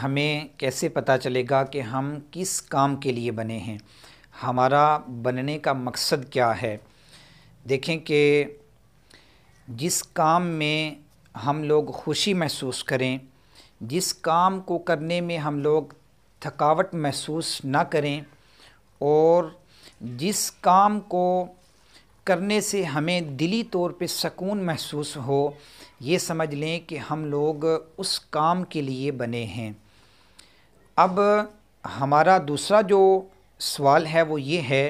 हमें कैसे पता चलेगा कि हम किस काम के लिए बने हैं हमारा बनने का मकसद क्या है देखें कि जिस काम में हम लोग खुशी महसूस करें जिस काम को करने में हम लोग थकावट महसूस ना करें और जिस काम को करने से हमें दिली तौर पे सकून महसूस हो ये समझ लें कि हम लोग उस काम के लिए बने हैं अब हमारा दूसरा जो सवाल है वो ये है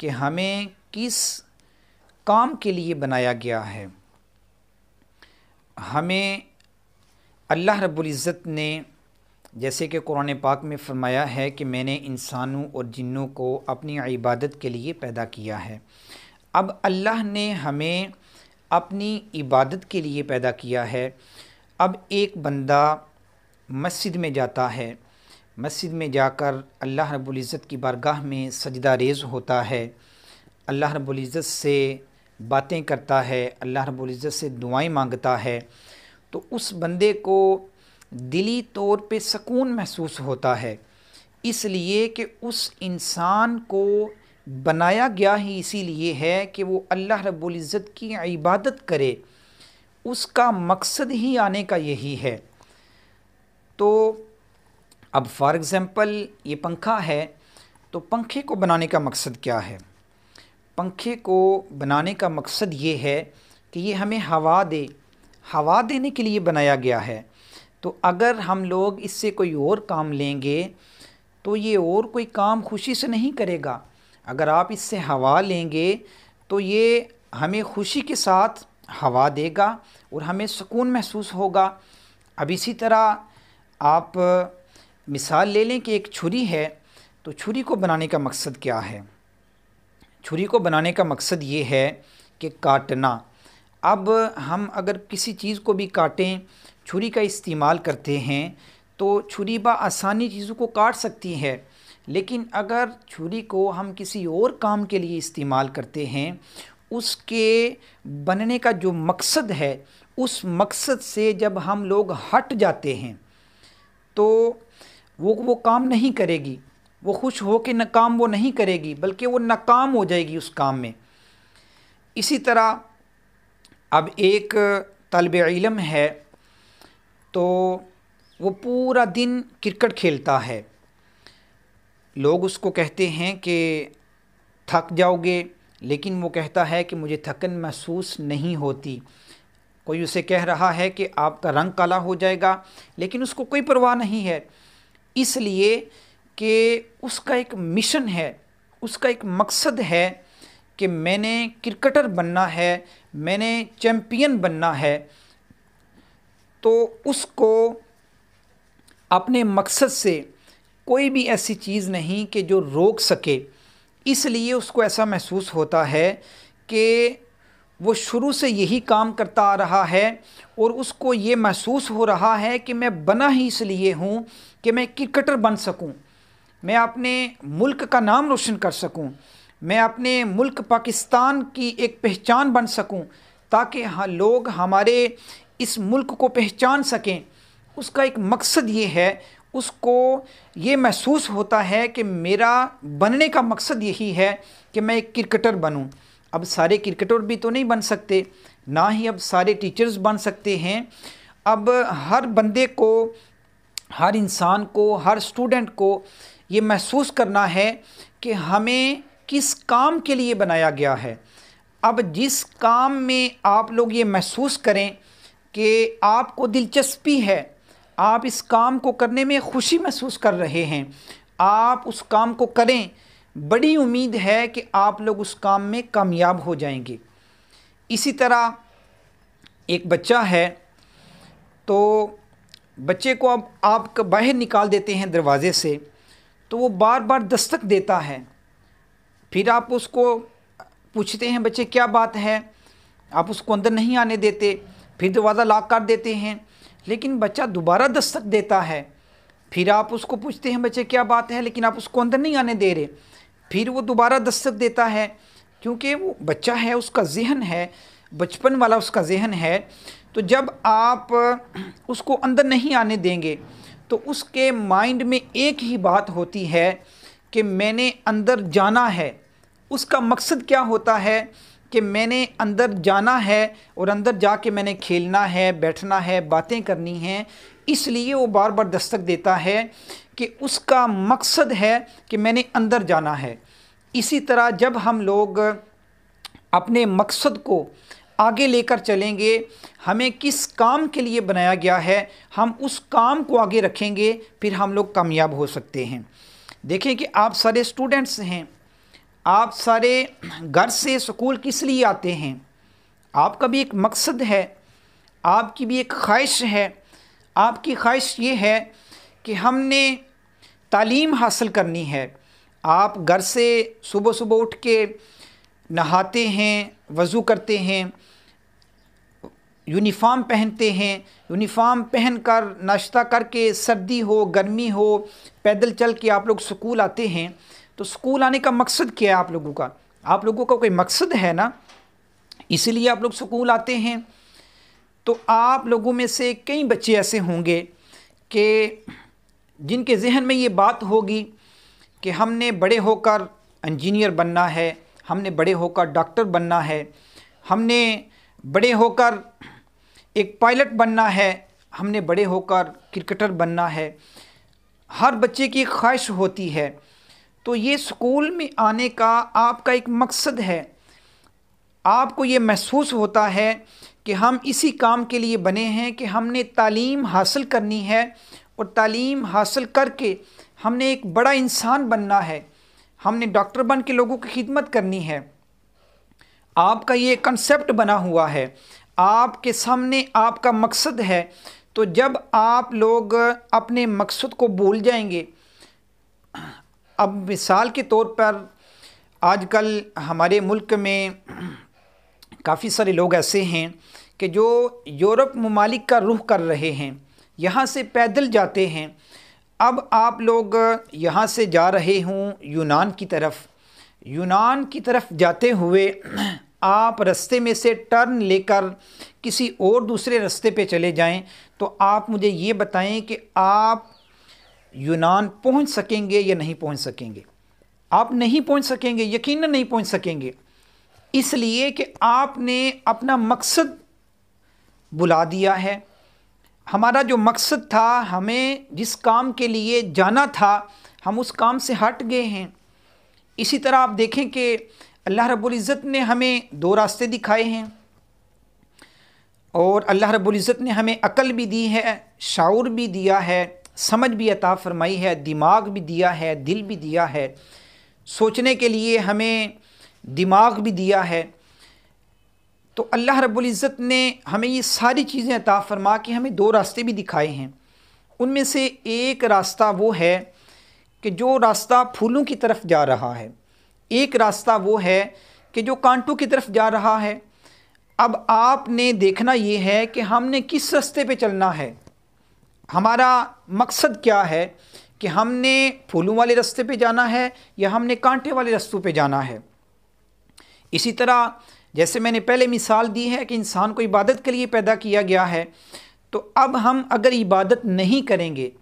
कि हमें किस काम के लिए बनाया गया है हमें अल्लाह रब्बुल इज़्ज़त ने जैसे कि कुरान पाक में फ़रमाया है कि मैंने इंसानों और जिन्नों को अपनी इबादत के लिए पैदा किया है अब अल्लाह ने हमें अपनी इबादत के लिए पैदा किया है अब एक बंदा मस्जिद में जाता है मस्जिद में जाकर अल्लाह रब्ज़त की बारगाह में सजदा रेज होता है अल्लाह रब्ज़त से बातें करता है अल्लाह रब्ज़त से दुआएं मांगता है तो उस बंदे को दिली तौर पे सकून महसूस होता है इसलिए कि उस इंसान को बनाया गया ही इसीलिए है कि वो अल्लाह रब्ज़त की इबादत करे उसका मकसद ही आने का यही है तो अब फॉर एग्ज़ाम्पल ये पंखा है तो पंखे को बनाने का मकसद क्या है पंखे को बनाने का मकसद ये है कि ये हमें हवा दे हवा देने के लिए बनाया गया है तो अगर हम लोग इससे कोई और काम लेंगे तो ये और कोई काम खुशी से नहीं करेगा अगर आप इससे हवा लेंगे तो ये हमें खुशी के साथ हवा देगा और हमें सुकून महसूस होगा अब इसी तरह आप मिसाल ले लें कि एक छुरी है तो छुरी को बनाने का मकसद क्या है छुरी को बनाने का मकसद ये है कि काटना अब हम अगर किसी चीज़ को भी काटें छुरी का इस्तेमाल करते हैं तो छुरी आसानी चीज़ों को काट सकती है लेकिन अगर छुरी को हम किसी और काम के लिए इस्तेमाल करते हैं उसके बनने का जो मकसद है उस मकसद से जब हम लोग हट जाते हैं तो वो वो काम नहीं करेगी वो खुश हो के नाकाम वो नहीं करेगी बल्कि वो नाकाम हो जाएगी उस काम में इसी तरह अब एक तलब इलम है तो वो पूरा दिन क्रिकेट खेलता है लोग उसको कहते हैं कि थक जाओगे लेकिन वो कहता है कि मुझे थकन महसूस नहीं होती कोई उसे कह रहा है कि आपका रंग काला हो जाएगा लेकिन उसको कोई परवाह नहीं है इसलिए कि उसका एक मिशन है उसका एक मकसद है कि मैंने क्रिकेटर बनना है मैंने चैम्पियन बनना है तो उसको अपने मकसद से कोई भी ऐसी चीज़ नहीं कि जो रोक सके इसलिए उसको ऐसा महसूस होता है कि वो शुरू से यही काम करता आ रहा है और उसको ये महसूस हो रहा है कि मैं बना ही इसलिए हूँ कि मैं क्रिकेटर बन सकूँ मैं अपने मुल्क का नाम रोशन कर सकूँ मैं अपने मुल्क पाकिस्तान की एक पहचान बन सकूँ ताकि हाँ लोग हमारे इस मुल्क को पहचान सकें उसका एक मकसद ये है उसको ये महसूस होता है कि मेरा बनने का मकसद यही है कि मैं एक क्रिकेटर बनूं अब सारे क्रिकेटर भी तो नहीं बन सकते ना ही अब सारे टीचर्स बन सकते हैं अब हर बंदे को हर इंसान को हर स्टूडेंट को ये महसूस करना है कि हमें किस काम के लिए बनाया गया है अब जिस काम में आप लोग ये महसूस करें कि आपको दिलचस्पी है आप इस काम को करने में खुशी महसूस कर रहे हैं आप उस काम को करें बड़ी उम्मीद है कि आप लोग उस काम में कामयाब हो जाएंगे इसी तरह एक बच्चा है तो बच्चे को अब आप बाहर निकाल देते हैं दरवाज़े से तो वो बार बार दस्तक देता है फिर आप उसको पूछते हैं बच्चे क्या बात है आप उसको अंदर नहीं आने देते फिर दरवाज़ा लॉक कर देते हैं लेकिन बच्चा दोबारा दस्तक देता है फिर आप उसको पूछते हैं बच्चे क्या बात है लेकिन आप उसको अंदर नहीं आने दे रहे फिर वो दोबारा दस्तक देता है क्योंकि वो बच्चा है उसका जहन है बचपन वाला उसका जहन है तो जब आप उसको अंदर नहीं आने देंगे तो उसके माइंड में एक ही बात होती है कि मैंने अंदर जाना है उसका मकसद क्या होता है कि मैंने अंदर जाना है और अंदर जा के मैंने खेलना है बैठना है बातें करनी हैं इसलिए वो बार बार दस्तक देता है कि उसका मकसद है कि मैंने अंदर जाना है इसी तरह जब हम लोग अपने मकसद को आगे लेकर चलेंगे हमें किस काम के लिए बनाया गया है हम उस काम को आगे रखेंगे फिर हम लोग कामयाब हो सकते हैं देखें कि आप सारे स्टूडेंट्स हैं आप सारे घर से स्कूल किस लिए आते हैं आपका भी एक मकसद है आपकी भी एक ख्वाहिश है आपकी ख्वाहिश ये है कि हमने तालीम हासिल करनी है आप घर से सुबह सुबह उठ के नहाते हैं वज़ू करते हैं यूनिफ़ाम पहनते हैं यूनिफ़ाम पहन कर नाश्ता करके सर्दी हो गर्मी हो पैदल चल के आप लोग स्कूल आते हैं तो स्कूल आने का मकसद क्या है आप लोगों का आप लोगों का कोई मकसद है ना इसीलिए आप लोग स्कूल आते हैं तो आप लोगों में से कई बच्चे ऐसे होंगे कि जिनके जहन में ये बात होगी कि हमने बड़े होकर इंजीनियर बनना है हमने बड़े होकर डॉक्टर बनना है हमने बड़े होकर एक पायलट बनना है हमने बड़े होकर क्रिकेटर बनना है हर बच्चे की ख्वाहिश होती है तो ये स्कूल में आने का आपका एक मकसद है आपको ये महसूस होता है कि हम इसी काम के लिए बने हैं कि हमने तालीम हासिल करनी है और तालीम हासिल करके हमने एक बड़ा इंसान बनना है हमने डॉक्टर बन के लोगों की खिदमत करनी है आपका ये कंसेप्ट बना हुआ है आपके सामने आपका मकसद है तो जब आप लोग अपने मकसद को भूल जाएंगे अब मिसाल के तौर पर आजकल हमारे मुल्क में काफ़ी सारे लोग ऐसे हैं कि जो यूरोप ममालिक का रुख कर रहे हैं यहाँ से पैदल जाते हैं अब आप लोग यहाँ से जा रहे हों यूनान की तरफ यूनान की तरफ जाते हुए आप रास्ते में से टर्न लेकर किसी और दूसरे रास्ते पे चले जाएं तो आप मुझे ये बताएं कि आप यूनान पहुंच सकेंगे या नहीं पहुंच सकेंगे आप नहीं पहुंच सकेंगे यकीन नहीं पहुंच सकेंगे इसलिए कि आपने अपना मकसद बुला दिया है हमारा जो मकसद था हमें जिस काम के लिए जाना था हम उस काम से हट गए हैं इसी तरह आप देखें कि अल्लाह रब्ज़त ने हमें दो रास्ते दिखाए हैं और अल्लाह रब्ज़त ने हमें अकल भी दी है शाऊर भी दिया है समझ भी अता फरमाई है दिमाग भी दिया है दिल भी दिया है सोचने के लिए हमें दिमाग भी दिया है तो अल्लाह इज़्ज़त ने हमें ये सारी चीज़ें अता फ़रमा के हमें दो रास्ते भी दिखाए हैं उनमें से एक रास्ता वो है कि जो रास्ता फूलों की तरफ जा रहा है एक रास्ता वो है कि जो कांटों की तरफ जा रहा है अब आपने देखना ये है कि हमने किस रास्ते पे चलना है हमारा मकसद क्या है कि हमने फूलों वाले रास्ते पे जाना है या हमने कांटे वाले रास्तों पे जाना है इसी तरह जैसे मैंने पहले मिसाल दी है कि इंसान को इबादत के लिए पैदा किया गया है तो अब हम अगर इबादत नहीं करेंगे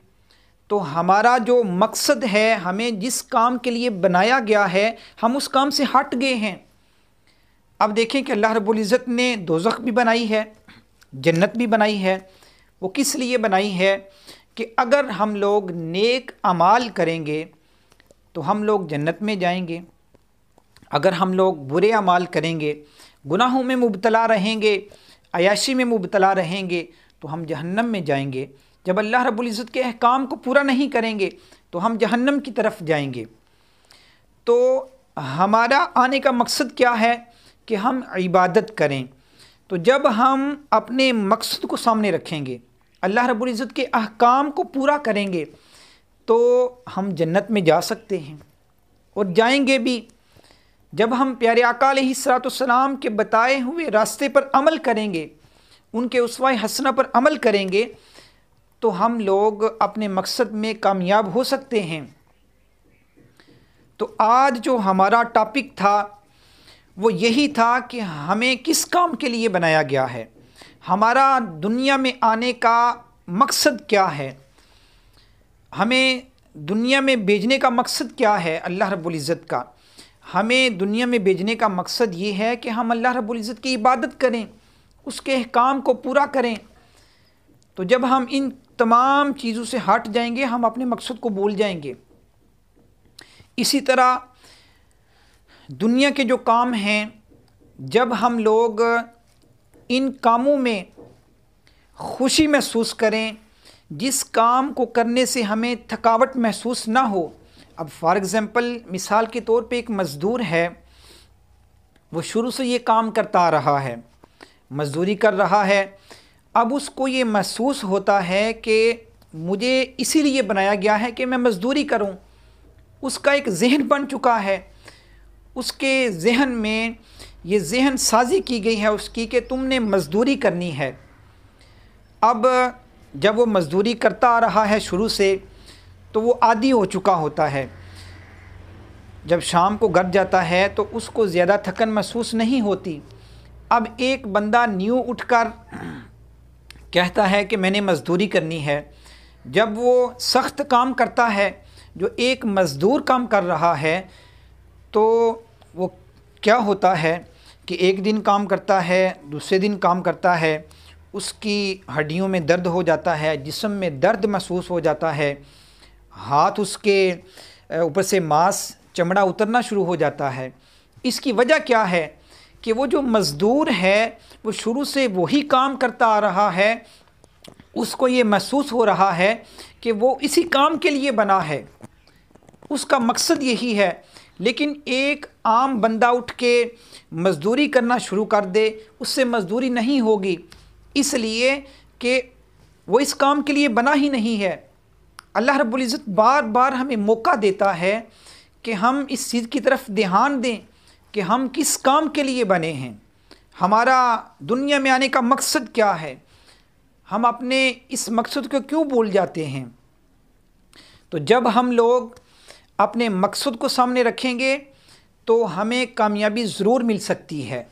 तो हमारा जो मकसद है हमें जिस काम के लिए बनाया गया है हम उस काम से हट गए हैं अब देखें कि अल्लाह रबुल्ज़त ने दोजख भी बनाई है जन्नत भी बनाई है वो किस लिए बनाई है कि अगर हम लोग नेक अमाल करेंगे तो हम लोग जन्नत में जाएंगे अगर हम लोग बुरे अमाल करेंगे गुनाहों में मुबतला रहेंगे अयाशी में मुबतला रहेंगे तो हम जहन्नम में जाएंगे जब अल्लाह रब्बुल इज़्ज़त के अहकाम को पूरा नहीं करेंगे तो हम जहन्नम की तरफ जाएंगे तो हमारा आने का मकसद क्या है कि हम इबादत करें तो जब हम अपने मकसद को सामने रखेंगे अल्लाह रब्बुल इज़्ज़त के अहकाम को पूरा करेंगे तो हम जन्नत में जा सकते हैं और जाएंगे भी जब हम प्यारे अकालतम के बताए हुए रास्ते पर अमल करेंगे उनके उसवा हसना पर अमल करेंगे तो हम लोग अपने मकसद में कामयाब हो सकते हैं तो आज जो हमारा टॉपिक था वो यही था कि हमें किस काम के लिए बनाया गया है हमारा दुनिया में आने का मकसद क्या है हमें दुनिया में भेजने का मकसद क्या है अल्लाह रब्बुल का हमें दुनिया में भेजने का मकसद ये है कि हम अल्लाह रब्बुल इज़्ज़त की इबादत करें उसके अहकाम को पूरा करें तो जब हम इन तमाम चीज़ों से हट जाएंगे हम अपने मकसद को भूल जाएंगे इसी तरह दुनिया के जो काम हैं जब हम लोग इन कामों में खुशी महसूस करें जिस काम को करने से हमें थकावट महसूस ना हो अब फॉर एग्ज़ाम्पल मिसाल के तौर पे एक मज़दूर है वो शुरू से ये काम करता आ रहा है मज़दूरी कर रहा है अब उसको ये महसूस होता है कि मुझे इसीलिए बनाया गया है कि मैं मज़दूरी करूं उसका एक जहन बन चुका है उसके जहन में ये जहन साजी की गई है उसकी कि तुमने मज़दूरी करनी है अब जब वो मज़दूरी करता आ रहा है शुरू से तो वो आदि हो चुका होता है जब शाम को गर जाता है तो उसको ज़्यादा थकन महसूस नहीं होती अब एक बंदा न्यू उठकर कहता है कि मैंने मज़दूरी करनी है जब वो सख्त काम करता है जो एक मज़दूर काम कर रहा है तो वो क्या होता है कि एक दिन काम करता है दूसरे दिन काम करता है उसकी हड्डियों में दर्द हो जाता है जिसम में दर्द महसूस हो जाता है हाथ उसके ऊपर से मांस चमड़ा उतरना शुरू हो जाता है इसकी वजह क्या है कि वो जो मज़दूर है वो शुरू से वही काम करता आ रहा है उसको ये महसूस हो रहा है कि वो इसी काम के लिए बना है उसका मकसद यही है लेकिन एक आम बंदा उठ के मज़दूरी करना शुरू कर दे उससे मज़दूरी नहीं होगी इसलिए कि वो इस काम के लिए बना ही नहीं है अल्लाह रबुल्ज़त बार बार हमें मौका देता है कि हम इस चीज़ की तरफ ध्यान दें कि हम किस काम के लिए बने हैं हमारा दुनिया में आने का मकसद क्या है हम अपने इस मकसद को क्यों भूल जाते हैं तो जब हम लोग अपने मकसद को सामने रखेंगे तो हमें कामयाबी ज़रूर मिल सकती है